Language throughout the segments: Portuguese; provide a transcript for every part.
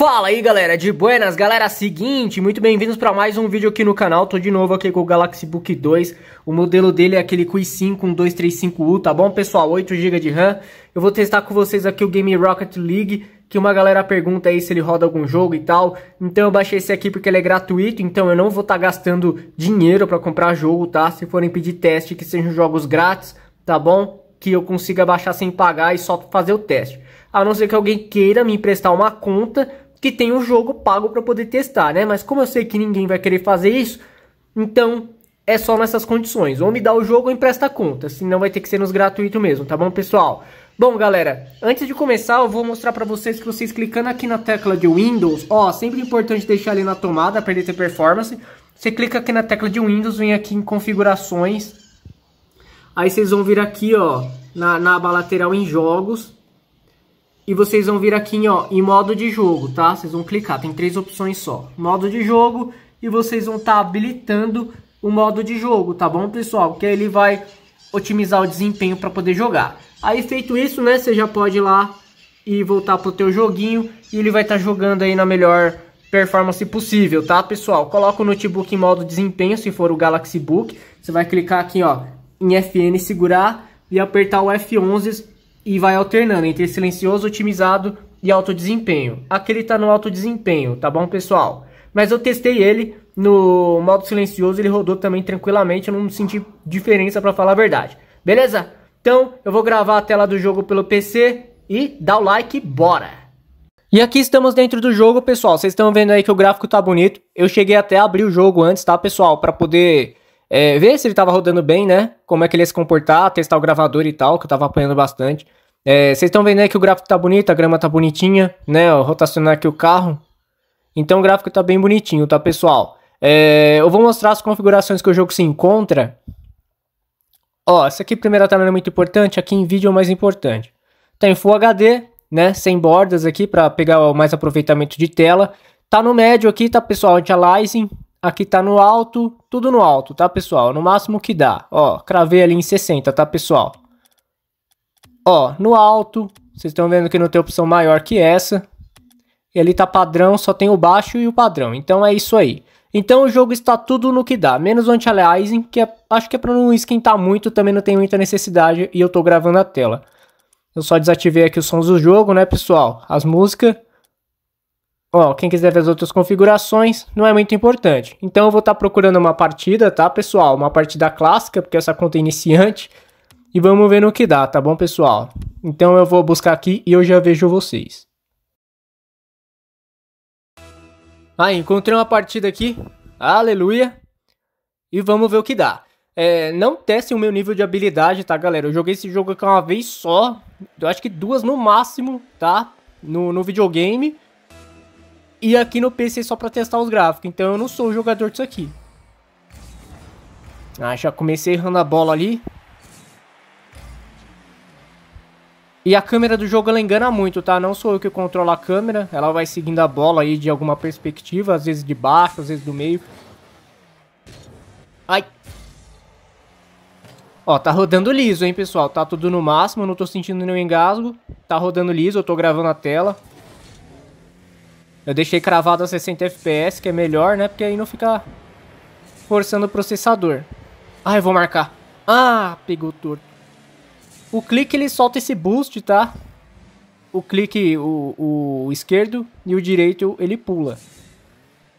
Fala aí galera, de buenas, galera, seguinte, muito bem-vindos para mais um vídeo aqui no canal, tô de novo aqui com o Galaxy Book 2, o modelo dele é aquele Q5 235 u tá bom pessoal, 8GB de RAM, eu vou testar com vocês aqui o game Rocket League, que uma galera pergunta aí se ele roda algum jogo e tal, então eu baixei esse aqui porque ele é gratuito, então eu não vou estar tá gastando dinheiro para comprar jogo, tá, se forem pedir teste que sejam jogos grátis, tá bom, que eu consiga baixar sem pagar e só fazer o teste. A não ser que alguém queira me emprestar uma conta que tem o jogo pago para poder testar, né? Mas como eu sei que ninguém vai querer fazer isso, então é só nessas condições. Ou me dá o jogo ou empresta a conta, senão assim, vai ter que ser nos gratuito mesmo, tá bom, pessoal? Bom, galera, antes de começar, eu vou mostrar para vocês que vocês clicando aqui na tecla de Windows, ó, sempre é importante deixar ali na tomada para ele ter performance. Você clica aqui na tecla de Windows, vem aqui em configurações. Aí vocês vão vir aqui, ó, na, na aba lateral em jogos e vocês vão vir aqui ó, em modo de jogo, tá? Vocês vão clicar, tem três opções só. Modo de jogo e vocês vão estar tá habilitando o modo de jogo, tá bom, pessoal? Porque ele vai otimizar o desempenho para poder jogar. Aí feito isso, né, você já pode ir lá e voltar pro teu joguinho e ele vai estar tá jogando aí na melhor performance possível, tá, pessoal? Coloca o notebook em modo desempenho, se for o Galaxy Book. Você vai clicar aqui, ó, em FN segurar e apertar o F11 e vai alternando entre silencioso, otimizado e alto desempenho. Aqui ele está no alto desempenho, tá bom, pessoal? Mas eu testei ele no modo silencioso, ele rodou também tranquilamente, eu não senti diferença para falar a verdade. Beleza? Então, eu vou gravar a tela do jogo pelo PC e dá o like, bora! E aqui estamos dentro do jogo, pessoal. Vocês estão vendo aí que o gráfico tá bonito. Eu cheguei até a abrir o jogo antes, tá, pessoal? Para poder é, ver se ele tava rodando bem, né? Como é que ele ia se comportar, testar o gravador e tal, que eu tava apanhando bastante. É, vocês é, estão vendo aí que o gráfico tá bonito, a grama tá bonitinha, né? rotacionar aqui o carro. Então o gráfico tá bem bonitinho, tá, pessoal? É, eu vou mostrar as configurações que o jogo se encontra. Ó, essa aqui primeira tela é muito importante, aqui em vídeo é o mais importante. Tá em Full HD, né? Sem bordas aqui para pegar mais aproveitamento de tela. Tá no médio aqui, tá, pessoal? Anti-aliasing, Aqui tá no alto, tudo no alto, tá, pessoal? No máximo que dá. Ó, cravei ali em 60, tá, pessoal? Ó, no alto, vocês estão vendo que não tem opção maior que essa. E ali tá padrão, só tem o baixo e o padrão. Então é isso aí. Então o jogo está tudo no que dá, menos o anti-aliasing, que é, acho que é para não esquentar muito, também não tem muita necessidade e eu tô gravando a tela. Eu só desativei aqui os sons do jogo, né, pessoal? As músicas. Ó, quem quiser ver as outras configurações, não é muito importante. Então eu vou estar tá procurando uma partida, tá, pessoal? Uma partida clássica, porque essa conta é iniciante. E vamos ver no que dá, tá bom, pessoal? Então eu vou buscar aqui e eu já vejo vocês. Ah, encontrei uma partida aqui. Aleluia. E vamos ver o que dá. É, não testem o meu nível de habilidade, tá, galera? Eu joguei esse jogo aqui uma vez só. Eu acho que duas no máximo, tá? No, no videogame. E aqui no PC só pra testar os gráficos. Então eu não sou o jogador disso aqui. Ah, já comecei errando a bola ali. E a câmera do jogo ela engana muito, tá? Não sou eu que controlo a câmera. Ela vai seguindo a bola aí de alguma perspectiva. Às vezes de baixo, às vezes do meio. Ai. Ó, tá rodando liso, hein, pessoal? Tá tudo no máximo, não tô sentindo nenhum engasgo. Tá rodando liso, eu tô gravando a tela. Eu deixei cravado a 60 FPS, que é melhor, né? Porque aí não fica forçando o processador. Ah, eu vou marcar. Ah, pegou torto. O clique, ele solta esse boost, tá? O clique, o, o, esquerdo e o direito, ele pula.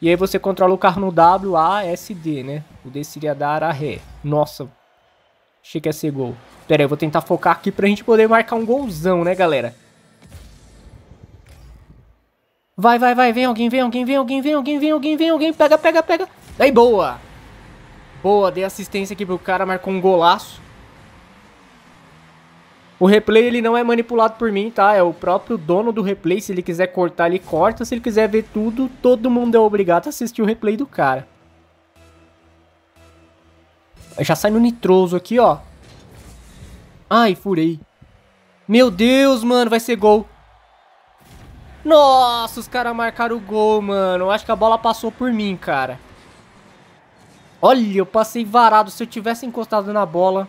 E aí você controla o carro no W, A, S, D, né? O D seria dar a ré. Nossa, achei que ia ser gol. Pera aí, eu vou tentar focar aqui pra gente poder marcar um golzão, né, galera? Vai, vai, vai, vem alguém, vem alguém, vem alguém, vem alguém, vem alguém, vem alguém, pega, pega, pega. Daí, boa. Boa, dei assistência aqui pro cara, marcou um golaço. O replay ele não é manipulado por mim, tá? É o próprio dono do replay. Se ele quiser cortar, ele corta. Se ele quiser ver tudo, todo mundo é obrigado a assistir o replay do cara. Já sai no nitroso aqui, ó. Ai, furei. Meu Deus, mano, vai ser gol. Nossa, os caras marcaram o gol, mano. Eu acho que a bola passou por mim, cara. Olha, eu passei varado. Se eu tivesse encostado na bola...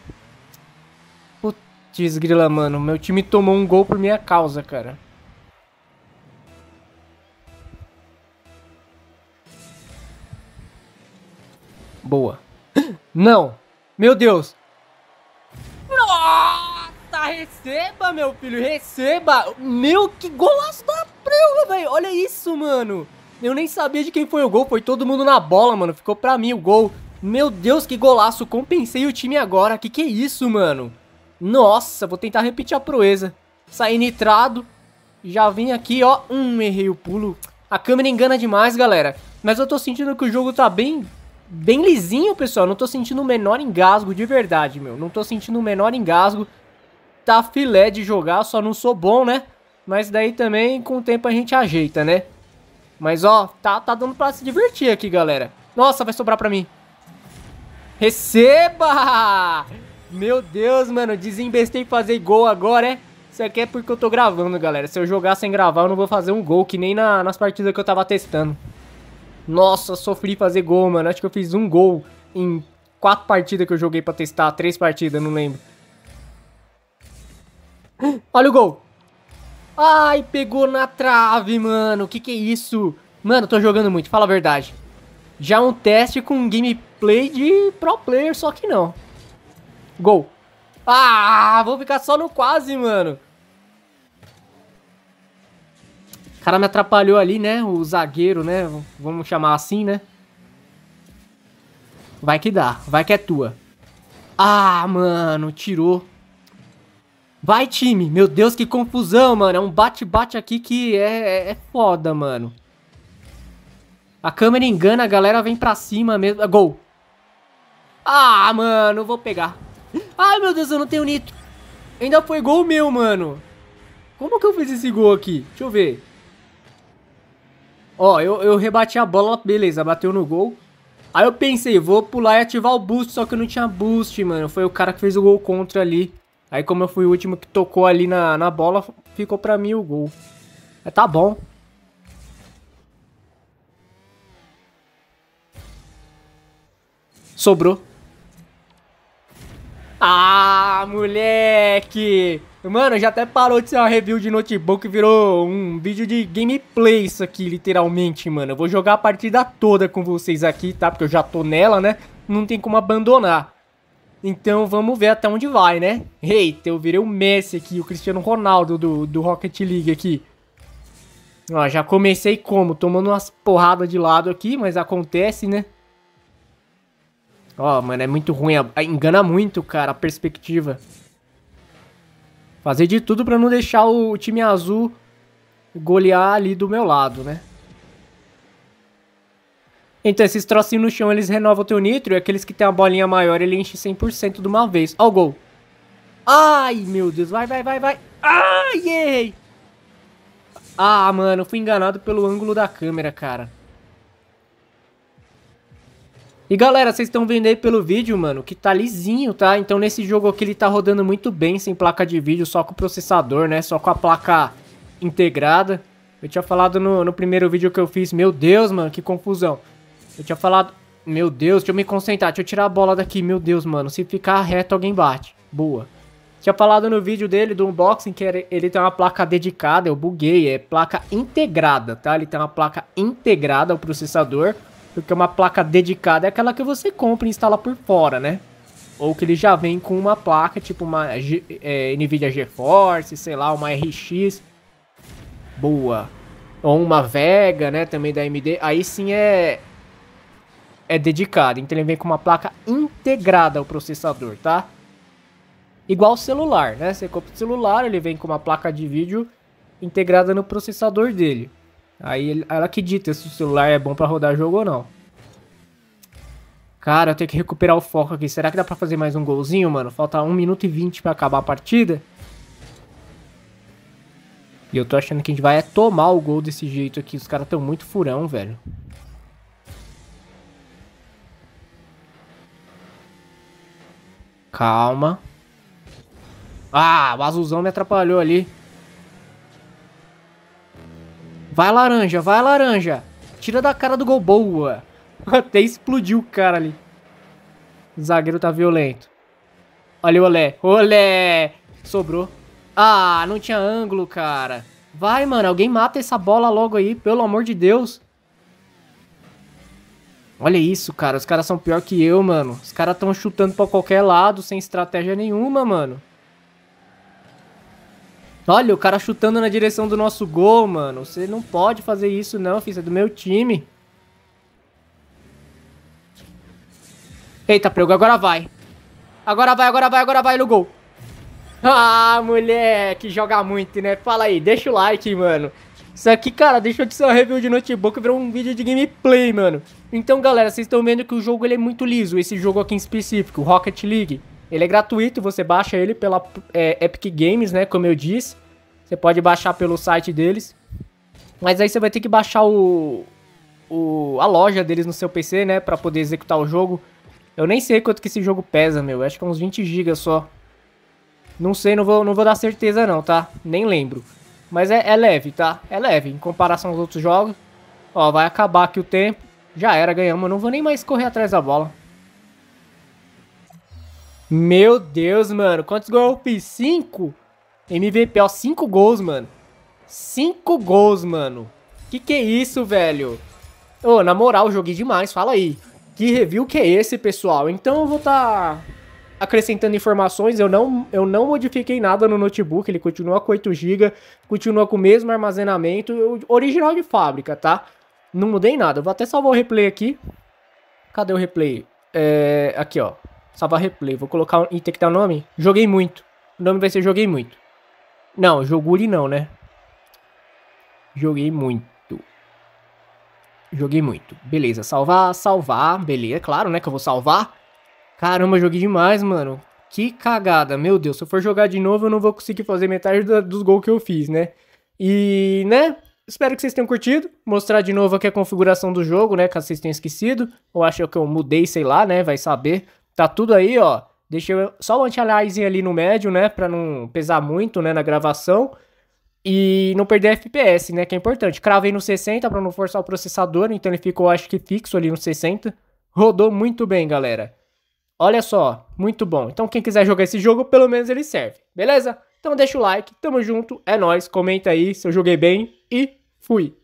Putz, grila, mano. Meu time tomou um gol por minha causa, cara. Boa. Não. Meu Deus. Nossa, receba, meu filho. Receba. Meu, que golaço da Caramba, velho, olha isso, mano. Eu nem sabia de quem foi o gol, foi todo mundo na bola, mano. Ficou pra mim o gol. Meu Deus, que golaço, compensei o time agora. Que que é isso, mano? Nossa, vou tentar repetir a proeza. Saí nitrado. Já vim aqui, ó. Hum, errei o pulo. A câmera engana demais, galera. Mas eu tô sentindo que o jogo tá bem... Bem lisinho, pessoal. Não tô sentindo o menor engasgo, de verdade, meu. Não tô sentindo o menor engasgo. Tá filé de jogar, só não sou bom, né? Mas daí também com o tempo a gente ajeita, né? Mas ó, tá, tá dando pra se divertir aqui, galera. Nossa, vai sobrar pra mim. Receba! Meu Deus, mano, desembestei fazer gol agora, é? Isso aqui é porque eu tô gravando, galera. Se eu jogar sem gravar, eu não vou fazer um gol, que nem na, nas partidas que eu tava testando. Nossa, sofri fazer gol, mano. Acho que eu fiz um gol em quatro partidas que eu joguei pra testar. Três partidas, não lembro. Olha o gol! Ai, pegou na trave, mano. Que que é isso? Mano, tô jogando muito, fala a verdade. Já um teste com gameplay de pro player, só que não. Gol. Ah, vou ficar só no quase, mano. O cara me atrapalhou ali, né? O zagueiro, né? Vamos chamar assim, né? Vai que dá. Vai que é tua. Ah, mano, tirou. Vai, time! Meu Deus, que confusão, mano. É um bate-bate aqui que é, é, é, foda, mano. A câmera engana, a galera vem pra cima mesmo. Gol! Ah, mano, vou pegar. Ai, meu Deus, eu não tenho nitro. Ainda foi gol meu, mano. Como que eu fiz esse gol aqui? Deixa eu ver. Ó, eu, eu rebati a bola, beleza, bateu no gol. Aí eu pensei, vou pular e ativar o boost, só que eu não tinha boost, mano. Foi o cara que fez o gol contra ali. Aí como eu fui o último que tocou ali na, na bola, ficou pra mim o gol. Mas tá bom. Sobrou. Ah, moleque! Mano, já até parou de ser uma review de notebook, virou um vídeo de gameplay isso aqui, literalmente, mano. Eu vou jogar a partida toda com vocês aqui, tá? Porque eu já tô nela, né? Não tem como abandonar. Então vamos ver até onde vai, né? Eita, eu virei o Messi aqui, o Cristiano Ronaldo do, do Rocket League aqui. Ó, já comecei como? Tomando umas porradas de lado aqui, mas acontece, né? Ó, mano, é muito ruim. Engana muito, cara, a perspectiva. Fazer de tudo pra não deixar o time azul golear ali do meu lado, né? Então esses trocinhos no chão, eles renovam o teu nitro e aqueles que tem a bolinha maior, ele enche 100% de uma vez. Ó o gol. Ai, meu Deus. Vai, vai, vai, vai. Ai, errei. Ah, mano, fui enganado pelo ângulo da câmera, cara. E galera, vocês estão vendo aí pelo vídeo, mano, que tá lisinho, tá? Então nesse jogo aqui ele tá rodando muito bem, sem placa de vídeo, só com o processador, né? Só com a placa integrada. Eu tinha falado no, no primeiro vídeo que eu fiz, meu Deus, mano, que confusão. Eu tinha falado... Meu Deus, deixa eu me concentrar. Deixa eu tirar a bola daqui. Meu Deus, mano. Se ficar reto, alguém bate. Boa. Tinha falado no vídeo dele do unboxing que ele tem uma placa dedicada, eu buguei, é placa integrada, tá? Ele tem uma placa integrada ao processador, porque uma placa dedicada é aquela que você compra e instala por fora, né? Ou que ele já vem com uma placa, tipo uma é, NVIDIA GeForce, sei lá, uma RX. Boa. Ou uma Vega, né, também da AMD. Aí sim é, é dedicada. Então ele vem com uma placa integrada ao processador, tá? Igual o celular, né? Você compra o celular, ele vem com uma placa de vídeo integrada no processador dele. Aí ela que dita se o celular é bom para rodar jogo ou não. Cara, eu tenho que recuperar o foco aqui. Será que dá pra fazer mais um golzinho, mano? Falta 1 minuto e 20 pra acabar a partida. E eu tô achando que a gente vai tomar o gol desse jeito aqui. Os caras tão muito furão, velho. Calma. Ah, o azulzão me atrapalhou ali. Vai, laranja. Vai, laranja. Tira da cara do gol. Boa. Até explodiu o cara ali. O zagueiro tá violento. Olha o olé. Olé! Sobrou. Ah, não tinha ângulo, cara. Vai, mano. Alguém mata essa bola logo aí, pelo amor de Deus. Olha isso, cara. Os caras são pior que eu, mano. Os caras estão chutando pra qualquer lado, sem estratégia nenhuma, mano. Olha, o cara chutando na direção do nosso gol, mano. Você não pode fazer isso não, filho. Você é do meu time. Eita, prego. Agora vai. Agora vai, agora vai, agora vai no gol. Ah, moleque. Joga muito, né? Fala aí. Deixa o like, mano. Isso aqui, cara, deixou de ser uma review de notebook e virou um vídeo de gameplay, mano. Então, galera, vocês estão vendo que o jogo ele é muito liso, esse jogo aqui em específico, Rocket League. Ele é gratuito, você baixa ele pela é, Epic Games, né, como eu disse. Você pode baixar pelo site deles. Mas aí você vai ter que baixar o, o a loja deles no seu PC, né, para poder executar o jogo. Eu nem sei quanto que esse jogo pesa, meu. Acho que é uns 20 GB só. Não sei, não vou, não vou dar certeza não, tá? Nem lembro. Mas é, é, leve, tá? É leve em comparação aos outros jogos. Ó, vai acabar aqui o tempo. Já era, ganhamos. Eu não vou nem mais correr atrás da bola. Meu Deus, mano. Quantos golpes? Cinco? MVP, ó. Cinco gols, mano. Cinco gols, mano. Que que é isso, velho? Ô, oh, na moral, joguei demais. Fala aí. Que review que é esse, pessoal? Então eu vou estar... Tá acrescentando informações, eu não, eu não modifiquei nada no notebook, ele continua com 8 GB, continua com o mesmo armazenamento, original de fábrica, tá? Não mudei nada, vou até salvar o replay aqui. Cadê o replay? É, aqui, ó. Salvar replay, vou colocar, e tem que dar o nome? Joguei muito. O nome vai ser Joguei Muito. Não, Joguri não, né? Joguei muito. Joguei muito. Beleza, salvar, salvar. Beleza, é claro, né, que eu vou salvar. Caramba, joguei demais, mano. Que cagada. Meu Deus, se eu for jogar de novo, eu não vou conseguir fazer metade dos gols que eu fiz, né? E, né? Espero que vocês tenham curtido. Mostrar de novo aqui a configuração do jogo, né? Caso vocês tenham esquecido. Ou acho que eu mudei, sei lá, né? Vai saber. Tá tudo aí, ó. Deixei só o anti-aliasing ali no médio, né? Pra não pesar muito, né? Na gravação. E não perder FPS, né? Que é importante. Cravei no 60 pra não forçar o processador. Então ele ficou, acho que, fixo ali no 60. Rodou muito bem, galera. Olha só, muito bom. Então quem quiser jogar esse jogo, pelo menos ele serve, beleza? Então deixa o like, tamo junto, é nós, comenta aí se eu joguei bem e fui.